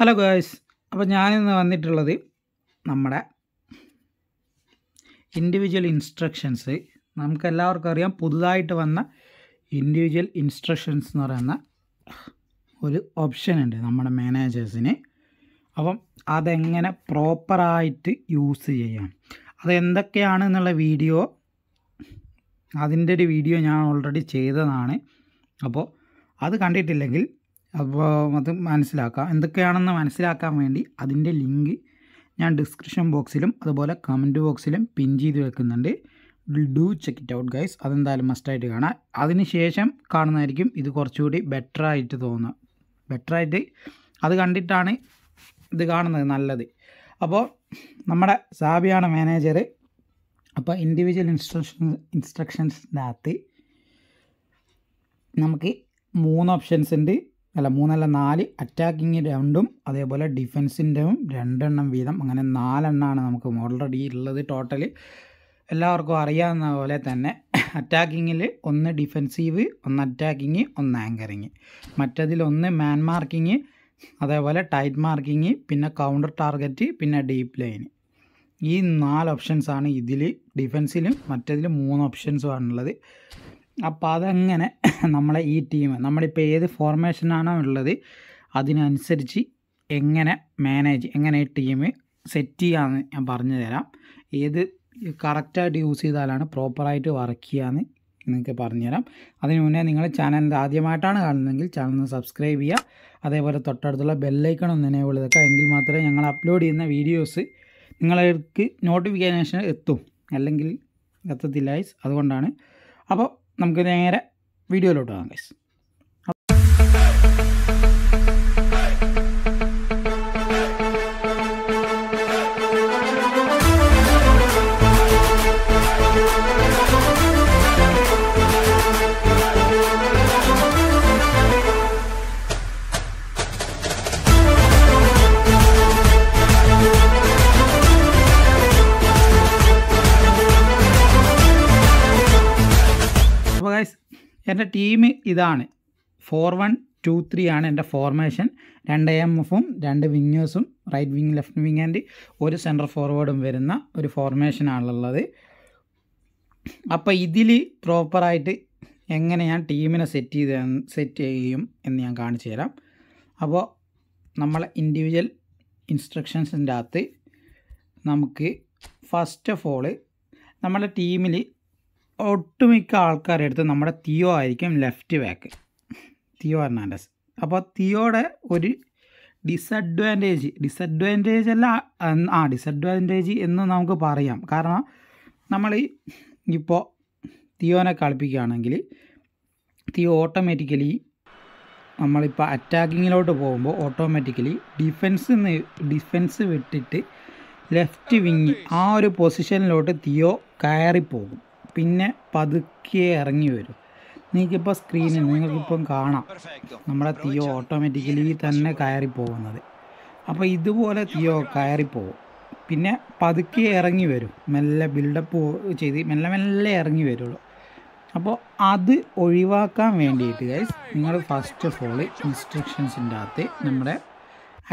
hello girls അപ്പോൾ ഞാനിന്ന് വന്നിട്ടുള്ളത് നമ്മുടെ ഇൻഡിവിജ്വൽ ഇൻസ്ട്രക്ഷൻസ് നമുക്കെല്ലാവർക്കും അറിയാം പുതുതായിട്ട് വന്ന ഇൻഡിവിജ്വൽ ഇൻസ്ട്രക്ഷൻസ് എന്ന് പറയുന്ന ഒരു ഓപ്ഷൻ ഉണ്ട് നമ്മുടെ മാനേജേഴ്സിന് അപ്പം അതെങ്ങനെ പ്രോപ്പറായിട്ട് യൂസ് ചെയ്യാം അതെന്തൊക്കെയാണ് എന്നുള്ള വീഡിയോ അതിൻ്റെ ഒരു വീഡിയോ ഞാൻ ഓൾറെഡി ചെയ്തതാണ് അപ്പോൾ അത് കണ്ടിട്ടില്ലെങ്കിൽ അപ്പോൾ അത് മനസ്സിലാക്കാം എന്തൊക്കെയാണെന്ന് മനസ്സിലാക്കാൻ വേണ്ടി അതിൻ്റെ ലിങ്ക് ഞാൻ ഡിസ്ക്രിപ്ഷൻ ബോക്സിലും അതുപോലെ കമൻറ്റ് ബോക്സിലും പിൻ ചെയ്ത് വെക്കുന്നുണ്ട് do check it out guys അതെന്തായാലും മസ്റ്റായിട്ട് കാണാം അതിന് ശേഷം കാണുന്നതായിരിക്കും ഇത് കുറച്ചുകൂടി ബെറ്റർ ആയിട്ട് തോന്നുക ബെറ്റർ ആയിട്ട് അത് കണ്ടിട്ടാണ് ഇത് കാണുന്നത് നല്ലത് അപ്പോൾ നമ്മുടെ സാബിയാണ് മാനേജർ അപ്പോൾ ഇൻഡിവിജ്വൽ ഇൻസ്ട്രക്ഷൻ ഇൻസ്ട്രക്ഷൻസിൻ്റെ അകത്ത് നമുക്ക് മൂന്ന് ഓപ്ഷൻസ് ഉണ്ട് അല്ല മൂന്നല്ല നാല് അറ്റാക്കിങ് രണ്ടും അതേപോലെ ഡിഫെൻസിൻ്റെയും രണ്ടെണ്ണം വീതം അങ്ങനെ നാലെണ്ണമാണ് നമുക്ക് ഓൾറെഡി ഉള്ളത് ടോട്ടൽ എല്ലാവർക്കും അറിയാവുന്ന പോലെ തന്നെ അറ്റാക്കിങ്ങിൽ ഒന്ന് ഡിഫെൻസീവ് ഒന്ന് അറ്റാക്കിങ് ഒന്ന് ആങ്കറിങ് മറ്റതിൽ ഒന്ന് മാൻ മാർക്കിങ് അതേപോലെ ടൈറ്റ് മാർക്കിങ് പിന്നെ കൗണ്ടർ ടാർഗറ്റ് പിന്നെ ഡീപ്പ് ലൈൻ ഈ നാല് ഓപ്ഷൻസാണ് ഇതിൽ ഡിഫെൻസിലും മറ്റതിലും മൂന്ന് ഓപ്ഷൻസും ആണുള്ളത് അപ്പോൾ അതങ്ങനെ നമ്മളെ ഈ ടീം നമ്മളിപ്പോൾ ഏത് ഫോർമേഷനാണോ ഉള്ളത് അതിനനുസരിച്ച് എങ്ങനെ മാനേജ് എങ്ങനെ ഈ ടീം സെറ്റ് ചെയ്യാമെന്ന് ഞാൻ പറഞ്ഞു തരാം ഏത് കറക്റ്റായിട്ട് യൂസ് ചെയ്താലാണ് പ്രോപ്പറായിട്ട് വർക്ക് ചെയ്യാമെന്ന് നിങ്ങൾക്ക് പറഞ്ഞുതരാം അതിന് മുന്നേ നിങ്ങൾ ചാനൽ ആദ്യമായിട്ടാണ് കാണുന്നതെങ്കിൽ ചാനൽ സബ്സ്ക്രൈബ് ചെയ്യുക അതേപോലെ തൊട്ടടുത്തുള്ള ബെല്ലൈക്കൺ ഒന്ന് എനേബിൾ ചെയ്തേക്കുക എങ്കിൽ മാത്രമേ ഞങ്ങൾ അപ്ലോഡ് ചെയ്യുന്ന വീഡിയോസ് നിങ്ങൾക്ക് നോട്ടിഫിക്കേഷൻ എത്തും അല്ലെങ്കിൽ എത്തത്തില്ല അതുകൊണ്ടാണ് അപ്പോൾ നമുക്ക് നേരെ വീഡിയോയിലോട്ട് വാങ്ങാം എൻ്റെ ടീം ഇതാണ് ഫോർ വൺ ടു ത്രീ ആണ് എൻ്റെ ഫോർമേഷൻ രണ്ട് എം എഫും രണ്ട് വിങ്ങേഴ്സും right wing left wing and ഒരു സെൻറ്റർ ഫോർവേഡും വരുന്ന ഒരു ഫോർമേഷനാണുള്ളത് അപ്പോൾ ഇതിൽ പ്രോപ്പറായിട്ട് എങ്ങനെ ഞാൻ ടീമിനെ സെറ്റ് ചെയ്ത് സെറ്റ് ചെയ്യും എന്ന് ഞാൻ കാണിച്ചു തരാം അപ്പോൾ നമ്മളെ ഇൻഡിവിജ്വൽ ഇൻസ്ട്രക്ഷൻസിൻ്റെ അകത്ത് നമുക്ക് ഫസ്റ്റ് ഓഫ് ഓൾ നമ്മുടെ ടീമിൽ ഒട്ടുമിക്ക ആൾക്കാരുടെ അടുത്ത് നമ്മുടെ തിയോ ആയിരിക്കും ലെഫ്റ്റ് ബാക്ക് തിയോ ഹെർണാൻഡസ് അപ്പോൾ തിയോടെ ഒരു ഡിസഡ്വാൻറ്റേജ് ഡിസഡ്വാൻറ്റേജ് അല്ല ആ ഡിസഡ്വാൻറ്റേജ് എന്ന് നമുക്ക് പറയാം കാരണം നമ്മൾ ഇപ്പോൾ തിയോനെ കളിപ്പിക്കുകയാണെങ്കിൽ തിയോ ഓട്ടോമാറ്റിക്കലി നമ്മളിപ്പോൾ അറ്റാക്കിങ്ങിലോട്ട് പോകുമ്പോൾ ഓട്ടോമാറ്റിക്കലി ഡിഫെൻസ് ഡിഫെൻസ് വിട്ടിട്ട് ലെഫ്റ്റ് വിങ് ആ ഒരു പൊസിഷനിലോട്ട് തിയോ കയറിപ്പോകും പിന്നെ പതുക്കെ ഇറങ്ങി വരും നിങ്ങൾക്കിപ്പോൾ സ്ക്രീനിൽ നിങ്ങൾക്കിപ്പം കാണാം നമ്മുടെ തിയോ ഓട്ടോമാറ്റിക്കലി തന്നെ കയറി പോകുന്നത് അപ്പോൾ ഇതുപോലെ തിയോ കയറിപ്പോവും പിന്നെ പതുക്കെ ഇറങ്ങി വരും മെല്ലെ ബിൽഡപ്പ് ചെയ്ത് മെല്ലെ മെല്ലെ ഇറങ്ങി വരുള്ളൂ അപ്പോൾ അത് ഒഴിവാക്കാൻ വേണ്ടിയിട്ട് ഗൈസ് നിങ്ങൾ ഫസ്റ്റ് ഓഫ് ഓൾ ഇൻസ്ട്രക്ഷൻസിൻ്റെ അകത്ത് നമ്മുടെ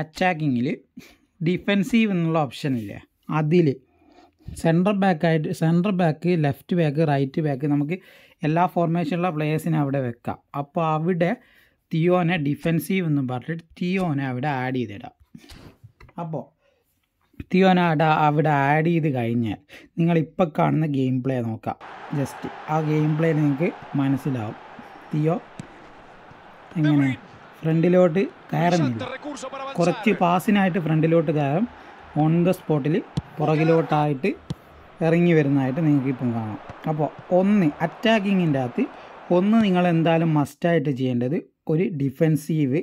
അറ്റാക്കിങ്ങിൽ ഡിഫെൻസീവ് എന്നുള്ള ഓപ്ഷൻ ഇല്ലേ അതിൽ സെൻട്രൽ ബാക്കായിട്ട് central back left back right back നമുക്ക് എല്ലാ ഫോർമേഷനുള്ള പ്ലെയേഴ്സിനെ അവിടെ വെക്കാം അപ്പോൾ അവിടെ തിയോനെ ഡിഫെൻസീവ് എന്ന് പറഞ്ഞിട്ട് തിയോനെ അവിടെ ആഡ് ചെയ്തിടാം അപ്പോൾ തിയോനെ അവിടെ അവിടെ ആഡ് ചെയ്ത് കഴിഞ്ഞാൽ നിങ്ങളിപ്പോൾ കാണുന്ന ഗെയിം പ്ലേ നോക്കാം ജസ്റ്റ് ആ ഗെയിം പ്ലേ നിങ്ങൾക്ക് മനസ്സിലാവും തിയോ എങ്ങനെ ഫ്രണ്ടിലോട്ട് കയറുന്നില്ല കുറച്ച് പാസിനായിട്ട് ഫ്രണ്ടിലോട്ട് കയറും ഓൺ ദ സ്പോട്ടിൽ പുറകിലോട്ടായിട്ട് ഇറങ്ങി വരുന്നതായിട്ട് നിങ്ങൾക്ക് ഇപ്പം കാണാം അപ്പോൾ ഒന്ന് അറ്റാക്കിങ്ങിൻ്റെ അകത്ത് ഒന്ന് നിങ്ങൾ എന്തായാലും മസ്റ്റായിട്ട് ചെയ്യേണ്ടത് ഒരു ഡിഫെൻസീവ്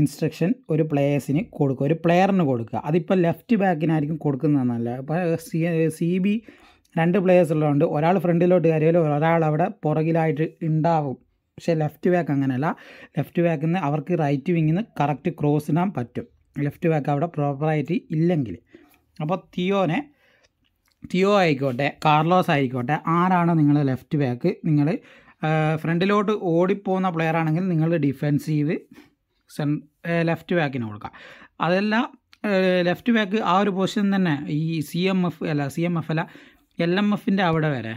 ഇൻസ്ട്രക്ഷൻ ഒരു പ്ലേയേഴ്സിന് കൊടുക്കുക ഒരു പ്ലെയറിന് കൊടുക്കുക അതിപ്പോൾ ലെഫ്റ്റ് ബാക്കിനായിരിക്കും കൊടുക്കുന്നതെന്നല്ല അപ്പോൾ സി സി ബി രണ്ട് പ്ലേയേഴ്സ് ഉള്ളതുകൊണ്ട് ഒരാൾ ഫ്രണ്ടിലോട്ട് കയറിയാലും ഒരാൾ അവിടെ പുറകിലായിട്ട് ഉണ്ടാവും പക്ഷേ ലെഫ്റ്റ് ബാക്ക് അങ്ങനെയല്ല ലെഫ്റ്റ് ബാക്കിൽ നിന്ന് അവർക്ക് റൈറ്റ് വിങ്ങിൽ നിന്ന് കറക്റ്റ് ക്രോസ് ഇടാൻ പറ്റും ലെഫ്റ്റ് ബാക്ക് അവിടെ പ്രോപ്പറായിട്ട് ഇല്ലെങ്കിൽ അപ്പോൾ തിയോനെ തിയോ ആയിക്കോട്ടെ കാർലോസ് ആയിക്കോട്ടെ ആരാണ് നിങ്ങൾ ലെഫ്റ്റ് ബാക്ക് നിങ്ങൾ ഫ്രണ്ടിലോട്ട് ഓടിപ്പോകുന്ന പ്ലെയർ ആണെങ്കിൽ നിങ്ങൾ ഡിഫെൻസീവ് സെൻ ലെഫ്റ്റ് ബാക്കിന് കൊടുക്കുക അതല്ല ലെഫ്റ്റ് ബാക്ക് ആ ഒരു പൊസിഷൻ തന്നെ ഈ സി എം എഫ് അല്ല സി എം എഫ് അല്ല എൽ എം എഫിൻ്റെ അവിടെ വരെ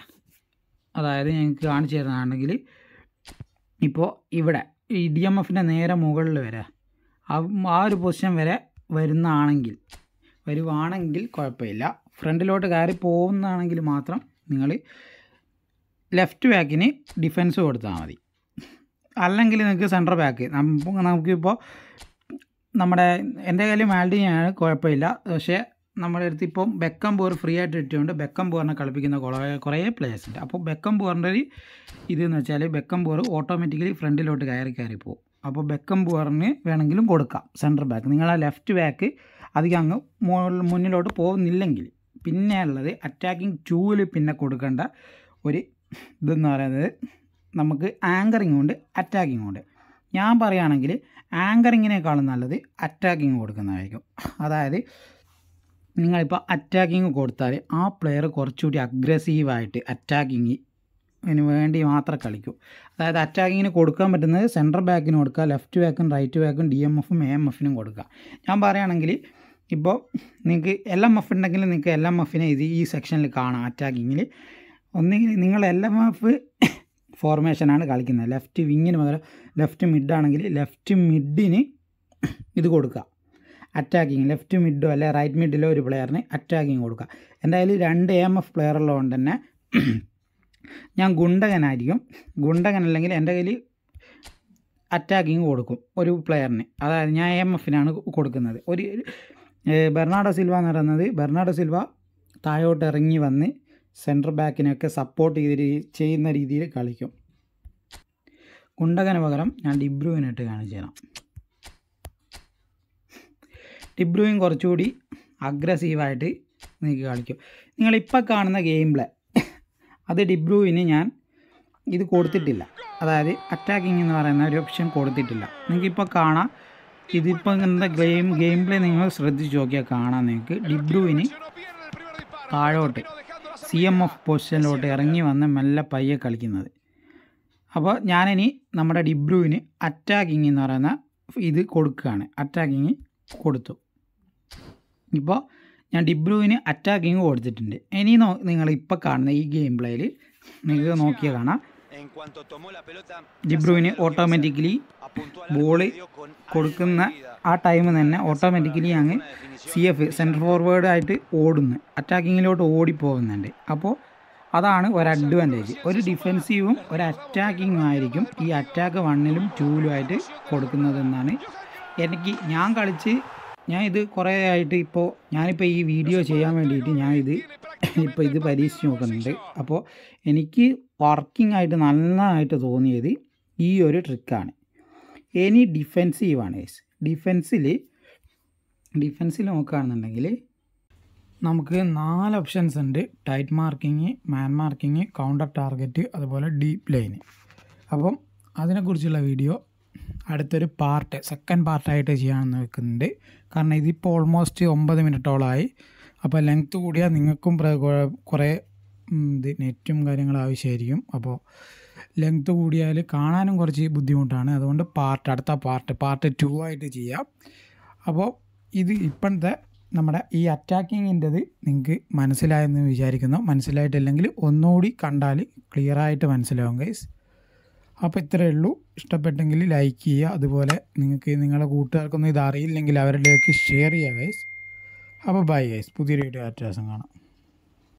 അതായത് ഞങ്ങൾക്ക് കാണിച്ചു തരുന്നതാണെങ്കിൽ ഇപ്പോൾ ഇവിടെ ഈ ഡി എം എഫിൻ്റെ നേരെ മുകളിൽ വരെ ആ ഒരു പൊസിഷൻ വരെ വരുന്നതാണെങ്കിൽ വരുവാണെങ്കിൽ കുഴപ്പമില്ല ഫ്രണ്ടിലോട്ട് കയറി പോകുന്നതാണെങ്കിൽ മാത്രം നിങ്ങൾ ലെഫ്റ്റ് ബാക്കിന് ഡിഫൻസ് കൊടുത്താൽ മതി അല്ലെങ്കിൽ നിങ്ങൾക്ക് സെൻറ്റർ ബാക്ക് നമുക്കിപ്പോൾ നമ്മുടെ എൻ്റെ കയ്യിൽ മാൽഡിനിയാണ് കുഴപ്പമില്ല പക്ഷേ നമ്മുടെ അടുത്ത് ഇപ്പം ബെക്കം ബോർ ഫ്രീ ആയിട്ട് ഇട്ടുകൊണ്ട് ബെക്കം പോറിനെ കളിപ്പിക്കുന്ന കുറേ കുറേ പ്ലേയേഴ്സ് ഉണ്ട് അപ്പോൾ ബെക്കം പോറിൻ്റെ ഒരു ഇതെന്ന് വെച്ചാൽ ബെക്കം ബോർ ഓട്ടോമാറ്റിക്കലി ഫ്രണ്ടിലോട്ട് കയറി കയറി പോകും അപ്പോൾ ബെക്കം പുവറിന് വേണമെങ്കിലും കൊടുക്കാം സെൻറ്റർ ബാക്ക് നിങ്ങൾ ആ ലെഫ്റ്റ് ബാക്ക് അധികം അങ്ങ് മുന്നിലോട്ട് പോകുന്നില്ലെങ്കിൽ പിന്നെ ഉള്ളത് അറ്റാക്കിംഗ് ടൂവിൽ പിന്നെ കൊടുക്കേണ്ട ഒരു ഇതെന്ന് പറയുന്നത് നമുക്ക് ആങ്കറിങ് ഉണ്ട് അറ്റാക്കിംഗ് ഉണ്ട് ഞാൻ പറയുകയാണെങ്കിൽ ആങ്കറിങ്ങിനേക്കാളും നല്ലത് അറ്റാക്കിംഗ് കൊടുക്കുന്നതായിരിക്കും അതായത് നിങ്ങളിപ്പോൾ അറ്റാക്കിംഗ് കൊടുത്താൽ ആ പ്ലെയർ കുറച്ചുകൂടി അഗ്രസീവായിട്ട് അറ്റാക്കിങ് ഇതിന് വേണ്ടി മാത്രം കളിക്കും അതായത് അറ്റാക്കിങ്ങിന് കൊടുക്കാൻ പറ്റുന്നത് സെൻട്രൽ ബാക്കിന് കൊടുക്കുക ലെഫ്റ്റ് ബാക്കും റൈറ്റ് ബാക്കും ഡി എം എഫും എ എം എഫിനും കൊടുക്കുക ഞാൻ പറയുകയാണെങ്കിൽ ഇപ്പോൾ നിങ്ങൾക്ക് എൽ എം എഫ് ഉണ്ടെങ്കിൽ നിങ്ങൾക്ക് എൽ എം എഫിനെ ഇത് ഈ സെക്ഷനിൽ കാണാം അറ്റാക്കിങ്ങിൽ ഒന്നെങ്കിൽ നിങ്ങൾ എൽ എം എഫ് ഫോർമേഷനാണ് കളിക്കുന്നത് ലെഫ്റ്റ് വിങ്ങിന് പകരം ലെഫ്റ്റ് മിഡ് ആണെങ്കിൽ ലെഫ്റ്റ് മിഡിന് ഇത് കൊടുക്കുക അറ്റാക്കിങ് ലെഫ്റ്റ് മിഡോ അല്ലെ റൈറ്റ് മിഡിലോ ഒരു പ്ലെയറിന് അറ്റാക്കിങ് കൊടുക്കുക എന്തായാലും രണ്ട് എം എഫ് ഉള്ളതുകൊണ്ട് തന്നെ ഞാൻ ഗുണ്ടകനായിരിക്കും ഗുണ്ടകൻ അല്ലെങ്കിൽ എൻ്റെ കയ്യിൽ അറ്റാക്കിങ് കൊടുക്കും ഒരു പ്ലെയറിന് അതായത് ഞാൻ എം എഫിനാണ് കൊടുക്കുന്നത് ഒരു ബെർണാഡോ സിൽവ എന്ന് പറയുന്നത് ബെർണാഡോ സിൽവ താഴോട്ട് ഇറങ്ങി വന്ന് സെൻറ്റർ ബാക്കിനെയൊക്കെ സപ്പോർട്ട് ചെയ്ത് ചെയ്യുന്ന രീതിയിൽ കളിക്കും ഗുണ്ടകന് പകരം ഞാൻ ഡിബ്രൂവിനായിട്ട് കാണിച്ചു തരാം ഡിബ്രൂവിൻ കുറച്ചുകൂടി അഗ്രസീവായിട്ട് നിങ്ങൾക്ക് കളിക്കും നിങ്ങളിപ്പോൾ കാണുന്ന ഗെയിം പ്ലേ അത് ഡിബ്രൂവിന് ഞാൻ ഇത് കൊടുത്തിട്ടില്ല അതായത് അറ്റാക്കിംഗ് എന്ന് പറയുന്ന ഒരു ഓപ്ഷൻ കൊടുത്തിട്ടില്ല നിങ്ങൾക്കിപ്പോൾ കാണാം ഇതിപ്പോൾ ഇങ്ങനത്തെ ഗെയിം ഗെയിം പ്ലേ നിങ്ങൾ ശ്രദ്ധിച്ച് നോക്കിയാൽ കാണാം നിങ്ങൾക്ക് ഡിബ്രൂവിന് താഴോട്ട് സി എം എഫ് പൊസിഷനിലോട്ട് ഇറങ്ങി വന്ന് മെല്ലെ പയ്യെ കളിക്കുന്നത് അപ്പോൾ ഞാനിനി നമ്മുടെ ഡിബ്രൂവിന് അറ്റാക്കിംഗ് എന്ന് പറയുന്ന ഇത് കൊടുക്കുകയാണ് അറ്റാക്കിങ് കൊടുത്തു ഇപ്പോൾ ഞാൻ ഡിബ്രൂവിന് അറ്റാക്കിങ് കൊടുത്തിട്ടുണ്ട് ഇനി നോ നിങ്ങൾ ഇപ്പോൾ കാണുന്ന ഈ ഗെയിം പ്ലേയിൽ നിങ്ങൾക്ക് നോക്കിയാൽ കാണാം ഡിബ്രൂവിന് ഓട്ടോമാറ്റിക്കലി ബോള് കൊടുക്കുന്ന ആ ടൈം തന്നെ ഓട്ടോമാറ്റിക്കലി അങ്ങ് സി എഫ് സെൻറ്റർ ഫോർവേഡ് ആയിട്ട് ഓടുന്നു അറ്റാക്കിങ്ങിലോട്ട് ഓടിപ്പോകുന്നുണ്ട് അപ്പോൾ അതാണ് ഒരു അഡ്വാൻറ്റേജ് ഒരു ഡിഫെൻസീവും ഒരു അറ്റാക്കിങ്ങും ആയിരിക്കും ഈ അറ്റാക്ക് വണ്ണിലും ടൂവിലും ആയിട്ട് കൊടുക്കുന്നതെന്നാണ് എനിക്ക് ഞാൻ കളിച്ച് ഞാൻ ഇത് കുറേ ആയിട്ട് ഇപ്പോൾ ഞാനിപ്പോൾ ഈ വീഡിയോ ചെയ്യാൻ വേണ്ടിയിട്ട് ഞാൻ ഇത് ഇപ്പോൾ ഇത് പരീക്ഷിച്ച് നോക്കുന്നുണ്ട് അപ്പോൾ എനിക്ക് വർക്കിംഗ് ആയിട്ട് നന്നായിട്ട് തോന്നിയത് ഈ ഒരു ട്രിക്കാണ് ഇനി ഡിഫെൻസീവാണ് ഗൈസ് ഡിഫെൻസിൽ ഡിഫെൻസിൽ നോക്കുകയാണെന്നുണ്ടെങ്കിൽ നമുക്ക് നാല് ഓപ്ഷൻസ് ഉണ്ട് tight marking man marking counter target അതുപോലെ ഡീപ് ലൈന് അപ്പം അതിനെക്കുറിച്ചുള്ള വീഡിയോ അടുത്തൊരു പാർട്ട് സെക്കൻഡ് പാർട്ടായിട്ട് ചെയ്യാമെന്ന് വെക്കുന്നുണ്ട് കാരണം ഇതിപ്പോൾ ഓൾമോസ്റ്റ് ഒമ്പത് മിനിറ്റോളമായി അപ്പോൾ ലെങ്ത്ത് കൂടിയാൽ നിങ്ങൾക്കും കുറേ ഇത് നെറ്റും കാര്യങ്ങളും ആവശ്യമായിരിക്കും അപ്പോൾ ലെങ്ത്ത് കൂടിയാൽ കാണാനും കുറച്ച് ബുദ്ധിമുട്ടാണ് അതുകൊണ്ട് പാർട്ട് അടുത്ത പാർട്ട് പാർട്ട് ടു ആയിട്ട് ചെയ്യാം അപ്പോൾ ഇത് ഇപ്പോഴത്തെ നമ്മുടെ ഈ അറ്റാക്കിങ്ങിൻ്റെത് നിങ്ങൾക്ക് മനസ്സിലായെന്ന് വിചാരിക്കുന്നു മനസ്സിലായിട്ടില്ലെങ്കിൽ ഒന്നുകൂടി കണ്ടാൽ ക്ലിയറായിട്ട് മനസ്സിലാവും ഗൈസ് അപ്പോൾ ഇത്രയേ ഉള്ളൂ ഇഷ്ടപ്പെട്ടെങ്കിൽ ലൈക്ക് ചെയ്യുക അതുപോലെ നിങ്ങൾക്ക് നിങ്ങളുടെ കൂട്ടുകാർക്കൊന്നും ഇത് അറിയില്ലെങ്കിൽ അവരിലേക്ക് ഷെയർ ചെയ്യുക ഗൈസ് അപ്പോൾ ബൈ ഗൈസ് പുതിയൊരു വീഡിയോ ആറ്റാസം കാണാം